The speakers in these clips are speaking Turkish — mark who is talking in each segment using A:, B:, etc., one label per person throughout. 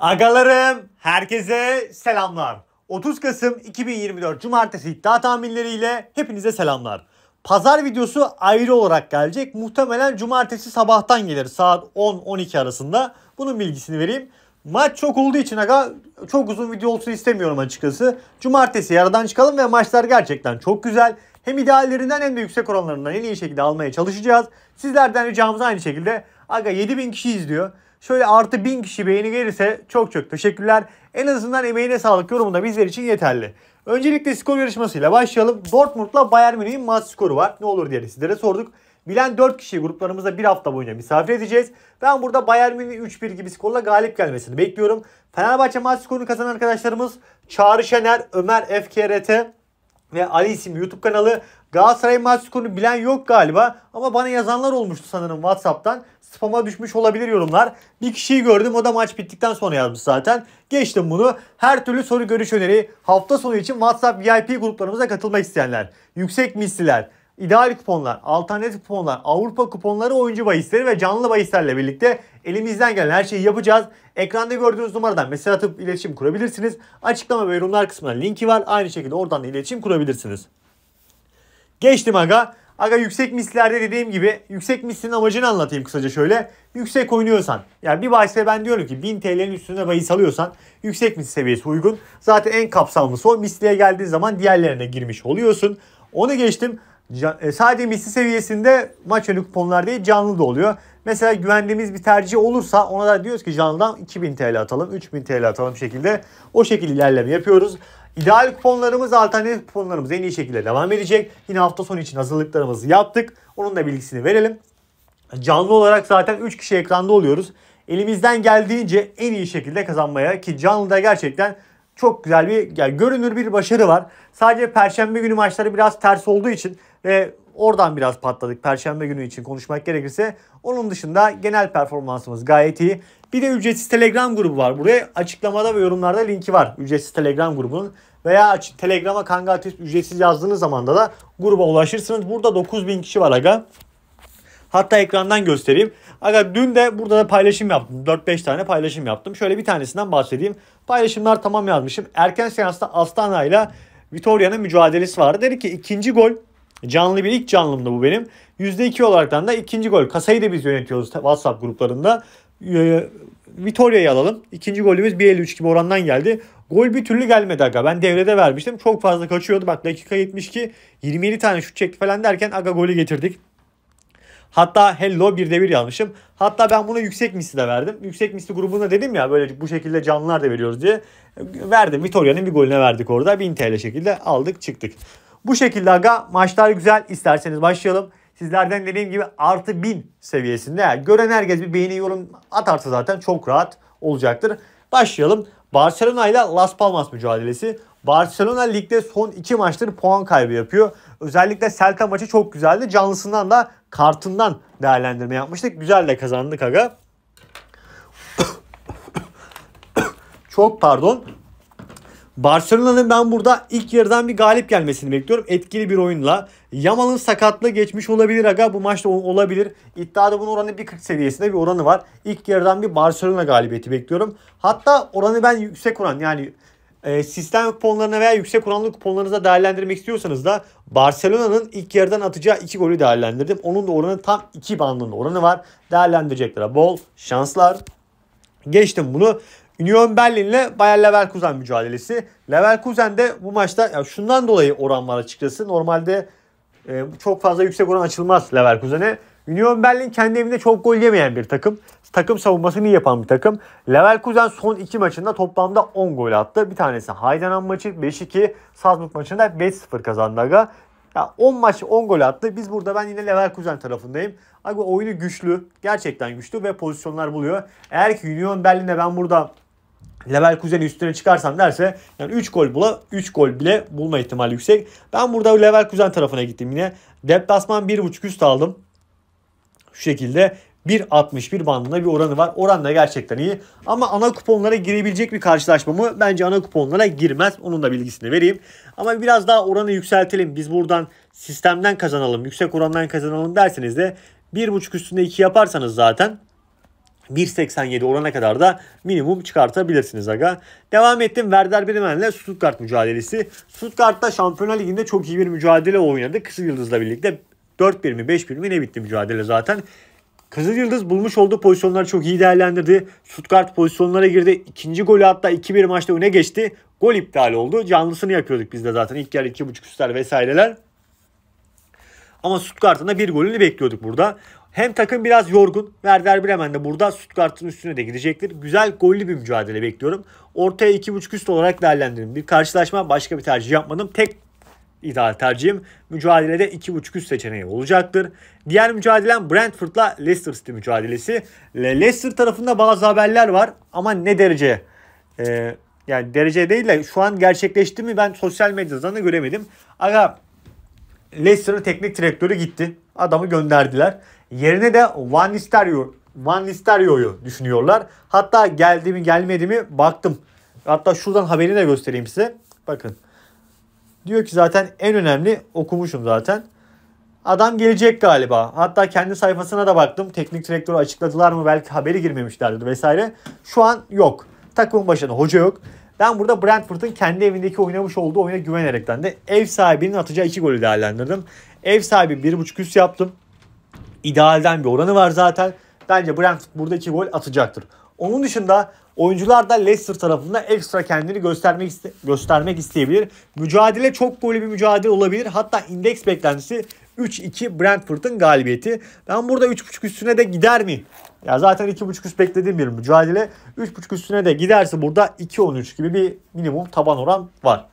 A: Agalarım, herkese selamlar. 30 Kasım 2024 Cumartesi iddia tahminleriyle hepinize selamlar. Pazar videosu ayrı olarak gelecek. Muhtemelen cumartesi sabahtan gelir saat 10-12 arasında. Bunun bilgisini vereyim. Maç çok olduğu için aga çok uzun video olsun istemiyorum açıkçası. Cumartesi yaradan çıkalım ve maçlar gerçekten çok güzel. Hem ideallerinden hem de yüksek oranlarından en iyi şekilde almaya çalışacağız. Sizlerden ricamız aynı şekilde. Aga 7000 kişi izliyor. Şöyle artı 1000 kişi beğeni gelirse çok çok teşekkürler. En azından emeğine sağlık yorumunda bizler için yeterli. Öncelikle skor yarışmasıyla başlayalım. Dortmund'la Bayern Münih'in maç skoru var. Ne olur diye sizlere sorduk. Bilen 4 kişiyi gruplarımızda bir hafta boyunca misafir edeceğiz. Ben burada Bayern Münih 3-1 gibi skorla galip gelmesini bekliyorum. Fenerbahçe maç skorunu kazanan arkadaşlarımız Çağrı Şener, Ömer FKRT ve Ali isimli YouTube kanalı Galatasaray maç konu bilen yok galiba ama bana yazanlar olmuştu sanırım Whatsapp'tan. Spam'a düşmüş olabilir yorumlar. Bir kişiyi gördüm o da maç bittikten sonra yazmış zaten. Geçtim bunu. Her türlü soru görüş öneri hafta sonu için WhatsApp VIP gruplarımıza katılmak isteyenler. Yüksek misliler, ideal kuponlar, alternatif kuponlar, Avrupa kuponları, oyuncu bahisleri ve canlı bahislerle birlikte elimizden gelen her şeyi yapacağız. Ekranda gördüğünüz numaradan mesaj atıp iletişim kurabilirsiniz. Açıklama ve yorumlar kısmına linki var. Aynı şekilde oradan da iletişim kurabilirsiniz. Geçtim aga. Aga yüksek mislerde dediğim gibi yüksek mislin amacını anlatayım kısaca şöyle. Yüksek oynuyorsan yani bir bahse ben diyorum ki 1000 TL'nin üstünde bahis alıyorsan yüksek misli seviyesi uygun. Zaten en kapsamlısı o misliğe geldiği zaman diğerlerine girmiş oluyorsun. Onu geçtim. Can, e, sadece misli seviyesinde maç önü kuponlar değil canlı da oluyor. Mesela güvendiğimiz bir tercih olursa ona da diyoruz ki canlıdan 2000 TL atalım, 3000 TL atalım şekilde. O şekilde ilerleme yapıyoruz. İdeal kuponlarımız, alternatif kuponlarımız en iyi şekilde devam edecek. Yine hafta sonu için hazırlıklarımızı yaptık. Onun da bilgisini verelim. Canlı olarak zaten 3 kişi ekranda oluyoruz. Elimizden geldiğince en iyi şekilde kazanmaya ki canlıda gerçekten çok güzel bir yani görünür bir başarı var. Sadece perşembe günü maçları biraz ters olduğu için ve oradan biraz patladık. Perşembe günü için konuşmak gerekirse onun dışında genel performansımız gayet iyi. Bir de ücretsiz Telegram grubu var. Buraya açıklamada ve yorumlarda linki var. Ücretsiz Telegram grubunun. Veya Telegram'a Kanga Artist ücretsiz yazdığınız zaman da, da gruba ulaşırsınız. Burada 9000 kişi var aga. Hatta ekrandan göstereyim. Aga dün de burada da paylaşım yaptım. 4-5 tane paylaşım yaptım. Şöyle bir tanesinden bahsedeyim. Paylaşımlar tamam yazmışım. Erken seansta Astana ile Vitoria'nın mücadelesi vardı. Dedi ki ikinci gol canlı bir ilk canlımda bu benim. %2 olaraktan da ikinci gol. Kasayı da biz yönetiyoruz WhatsApp gruplarında. Vitoria'yı alalım. İkinci golümüz 1.53 gibi orandan geldi. Gol bir türlü gelmedi aga. Ben devrede vermiştim. Çok fazla kaçıyordu. Bak dakika 72 27 tane şut çekti falan derken aga golü getirdik. Hatta hello bir de bir yanlışım. Hatta ben bunu yüksek misli de verdim. Yüksek misli grubuna dedim ya böyle bu şekilde canlılar da veriyoruz diye. Verdim. Vitoria'nın bir golüne verdik orada. 1000 TL şekilde aldık çıktık. Bu şekilde aga maçlar güzel. İsterseniz başlayalım. Sizlerden dediğim gibi artı bin seviyesinde. Yani gören herkes bir beğeni yorum atarsa zaten çok rahat olacaktır. Başlayalım. Barcelona ile Las Palmas mücadelesi. Barcelona ligde son 2 maçtır puan kaybı yapıyor. Özellikle Celta maçı çok güzeldi. Canlısından da kartından değerlendirme yapmıştık. Güzel de kazandık aga. çok pardon. Barcelona'nın ben burada ilk yarıdan bir galip gelmesini bekliyorum. Etkili bir oyunla. Yamal'ın sakatlığı geçmiş olabilir aga. Bu maçta olabilir. İddiada bunun oranı bir 40 seviyesinde bir oranı var. İlk yarıdan bir Barcelona galibiyeti bekliyorum. Hatta oranı ben yüksek oran yani e, sistem kuponlarına veya yüksek oranlı kuponlarınıza değerlendirmek istiyorsanız da Barcelona'nın ilk yarıdan atacağı iki golü değerlendirdim. Onun da oranı tam 2 bandında oranı var. Değerlendirecekler. Bol şanslar. Geçtim bunu. Union Berlin ile Bayer Leverkusen mücadelesi. Leverkusen de bu maçta ya şundan dolayı oran var açıkçası. Normalde e, çok fazla yüksek oran açılmaz Leverkusen'e. Union Berlin kendi evinde çok gol yemeyen bir takım. Takım savunmasını iyi yapan bir takım. Leverkusen son iki maçında toplamda 10 gol attı. Bir tanesi Heidenheim maçı 5-2. Salzburg maçında 5-0 kazandı aga. Ya 10 maç 10 gol attı. Biz burada ben yine Leverkusen tarafındayım. Aga oyunu güçlü. Gerçekten güçlü ve pozisyonlar buluyor. Eğer ki Union Berlin'e ben burada Level kuzeni üstüne çıkarsam derse yani 3 gol bula 3 gol bile bulma ihtimali yüksek. Ben burada level kuzen tarafına gittim yine. Deplasman 1.5 üst aldım. Şu şekilde 1.61 bandında bir oranı var. Oran da gerçekten iyi. Ama ana kuponlara girebilecek bir karşılaşma mı? Bence ana kuponlara girmez. Onun da bilgisini vereyim. Ama biraz daha oranı yükseltelim. Biz buradan sistemden kazanalım, yüksek orandan kazanalım derseniz de 1.5 üstünde 2 yaparsanız zaten 1.87 orana kadar da minimum çıkartabilirsiniz aga. Devam ettim Werder Bremen'le Stuttgart mücadelesi. Stuttgart'ta Şampiyonlar Ligi'nde çok iyi bir mücadele oynadı. Kızıl Yıldız'la birlikte 4-1 mi 5-1 mi ne bitti mücadele zaten. Kızıl Yıldız bulmuş olduğu pozisyonları çok iyi değerlendirdi. Stuttgart pozisyonlara girdi. İkinci golü hatta 2-1 maçta öne geçti. Gol iptal oldu. Canlısını yapıyorduk biz de zaten. İlk yarı 2.5 üstler vesaireler. Ama Stuttgart'ın da bir golünü bekliyorduk burada. Hem takım biraz yorgun. Werder Bremen de burada Stuttgart'ın üstüne de gidecektir. Güzel gollü bir mücadele bekliyorum. Ortaya 2.5 üst olarak değerlendirdim. Bir karşılaşma başka bir tercih yapmadım. Tek ideal tercihim mücadelede 2.5 üst seçeneği olacaktır. Diğer mücadelem Brentford'la Leicester City mücadelesi. Leicester tarafında bazı haberler var ama ne derece e, yani derece değil de şu an gerçekleşti mi ben sosyal medyadan da göremedim. Aga Leicester'ın teknik direktörü gitti. Adamı gönderdiler. Yerine de Van Nistelrooy Van Nistelrooy'u düşünüyorlar. Hatta geldi mi gelmedi mi baktım. Hatta şuradan haberini de göstereyim size. Bakın. Diyor ki zaten en önemli okumuşum zaten. Adam gelecek galiba. Hatta kendi sayfasına da baktım. Teknik direktörü açıkladılar mı belki haberi girmemişlerdir vesaire. Şu an yok. Takımın başında hoca yok. Ben burada Brentford'un kendi evindeki oynamış olduğu oyuna güvenerekten de ev sahibinin atacağı iki golü değerlendirdim. Ev sahibi 1.5 üst yaptım idealden bir oranı var zaten. Bence Brentford buradaki gol atacaktır. Onun dışında oyuncular da Leicester tarafında ekstra kendini göstermek iste göstermek isteyebilir. Mücadele çok golü bir mücadele olabilir. Hatta indeks beklentisi 3-2 Brentford'ın galibiyeti. Ben burada 3.5 üstüne de gider mi? Ya zaten 2.5 üst beklediğim bir mücadele. 3.5 üstüne de giderse burada 2-13 gibi bir minimum taban oran var.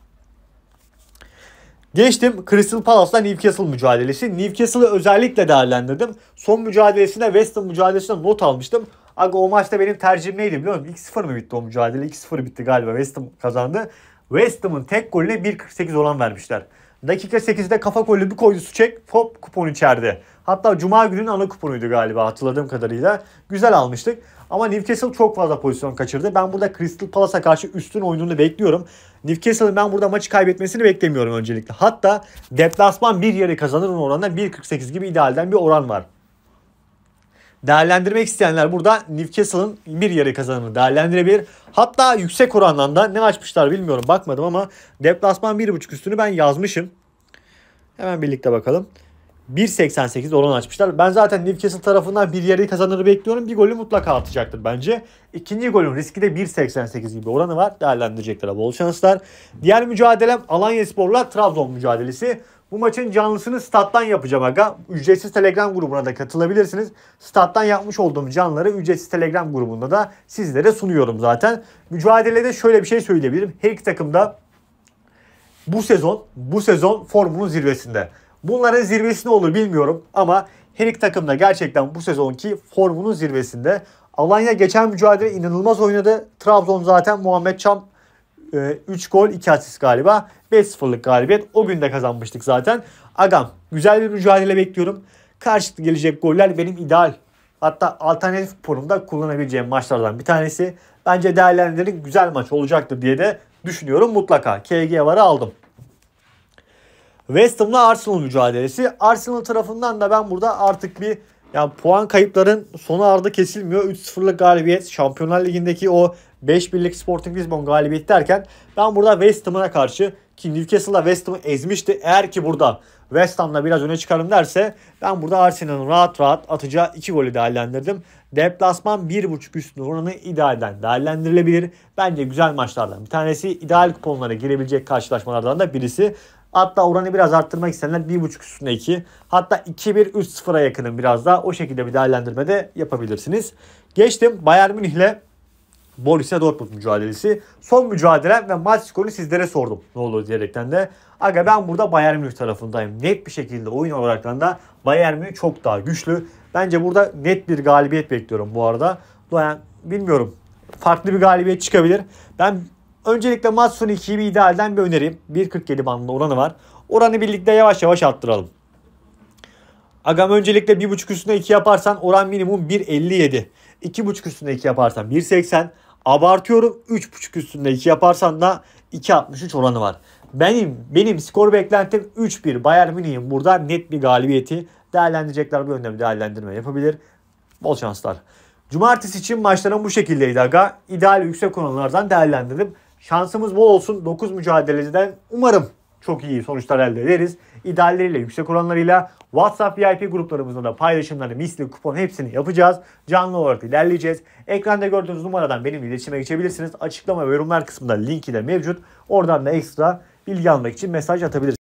A: Geçtim Crystal Palace'la Newcastle mücadelesi. Newcastle'ı özellikle değerlendirdim. Son mücadelesine West Ham mücadelesine not almıştım. Aga o maçta benim tercihim neydi biliyor musun? 2-0 mı bitti o mücadele? 2-0 bitti galiba. West Ham kazandı. West Ham'ın tek golüne 1.48 olan vermişler. Dakika 8'de kafa golü bir koydu Suçek. Hop kupon içerdi. Hatta cuma günün ana kuponuydu galiba hatırladığım kadarıyla. Güzel almıştık. Ama Newcastle çok fazla pozisyon kaçırdı. Ben burada Crystal Palace'a karşı üstün oyununu bekliyorum. Newcastle'ın ben burada maçı kaybetmesini beklemiyorum öncelikle. Hatta deplasman bir yeri kazanırın oranına 1.48 gibi idealden bir oran var. Değerlendirmek isteyenler burada Newcastle'ın bir yarı kazanını değerlendirebilir. Hatta yüksek orandan da ne açmışlar bilmiyorum bakmadım ama deplasman 1.5 üstünü ben yazmışım. Hemen birlikte bakalım. 1.88 oran açmışlar. Ben zaten Newcastle tarafından bir yarı kazanırı bekliyorum. Bir golü mutlaka atacaktır bence. İkinci golün riski de 1.88 gibi oranı var. Değerlendirecekler bol şanslar. Diğer mücadelem Alanya Spor'la Trabzon mücadelesi. Bu maçın canlısını stat'tan yapacağım aga. Ücretsiz Telegram grubuna da katılabilirsiniz. Stat'tan yapmış olduğum canlıları ücretsiz Telegram grubunda da sizlere sunuyorum zaten. Mücadelede şöyle bir şey söyleyebilirim. Her iki takım da bu sezon, bu sezon formunun zirvesinde. Bunların zirvesi ne olur bilmiyorum ama her iki takım da gerçekten bu sezonki formunun zirvesinde. Alanya geçen mücadele inanılmaz oynadı. Trabzon zaten Muhammed Çam 3 ee, gol 2 asist galiba. 5-0'lık galibiyet. O gün de kazanmıştık zaten. Agam güzel bir mücadele bekliyorum. Karşılıklı gelecek goller benim ideal hatta alternatif konumda kullanabileceğim maçlardan bir tanesi. Bence değerlendirin güzel maç olacaktır diye de düşünüyorum mutlaka. KG varı aldım. West Ham'la Arsenal mücadelesi. Arsenal tarafından da ben burada artık bir yani puan kayıpların sonu ardı kesilmiyor. 3-0'lık galibiyet Şampiyonlar Ligi'ndeki o 5 birlik Sporting Lisbon galibiyet derken ben burada West Ham'a karşı ki Newcastle'da West Ham'ı ezmişti. Eğer ki burada West Ham'la biraz öne çıkarım derse ben burada Arsenal'ın rahat rahat atacağı 2 golü değerlendirdim. Deplasman 1.5 üstün oranı idealden değerlendirilebilir. Bence güzel maçlardan bir tanesi. ideal kuponlara girebilecek karşılaşmalardan da birisi. Hatta oranı biraz arttırmak isteyenler 1.5 üstüne 2. Hatta 2-1-3-0'a yakının biraz daha. O şekilde bir değerlendirme de yapabilirsiniz. Geçtim Bayern Münih'le Borussia Dortmund mücadelesi. Son mücadele ve maç skorunu sizlere sordum. Ne olur diyerekten de. Aga ben burada Bayern Münih tarafındayım. Net bir şekilde oyun olarak da Bayern Münih çok daha güçlü. Bence burada net bir galibiyet bekliyorum bu arada. Yani bilmiyorum. Farklı bir galibiyet çıkabilir. Ben öncelikle maç sonu 2'yi idealden bir önereyim. 1.47 bandında oranı var. Oranı birlikte yavaş yavaş arttıralım. Agam öncelikle 1.5 üstüne 2 yaparsan oran minimum 1.57. 2.5 üstüne 2 yaparsan 1.80. Abartıyorum 3.5 üstünde 2 yaparsan da 2.63 oranı var. Benim benim skor beklentim 3-1. Bayern Münih'in burada net bir galibiyeti değerlendirecekler. Bu yönde bir değerlendirme yapabilir. Bol şanslar. Cumartesi için maçlarım bu şekildeydi aga. İdeal yüksek oranlardan değerlendirdim. Şansımız bol olsun. 9 mücadeleden umarım çok iyi sonuçlar elde ederiz. İdealleriyle, yüksek oranlarıyla WhatsApp VIP gruplarımızda da paylaşımları, misli, kupon hepsini yapacağız. Canlı olarak ilerleyeceğiz. Ekranda gördüğünüz numaradan benimle iletişime geçebilirsiniz. Açıklama ve yorumlar kısmında linki de mevcut. Oradan da ekstra bilgi almak için mesaj atabilirsiniz.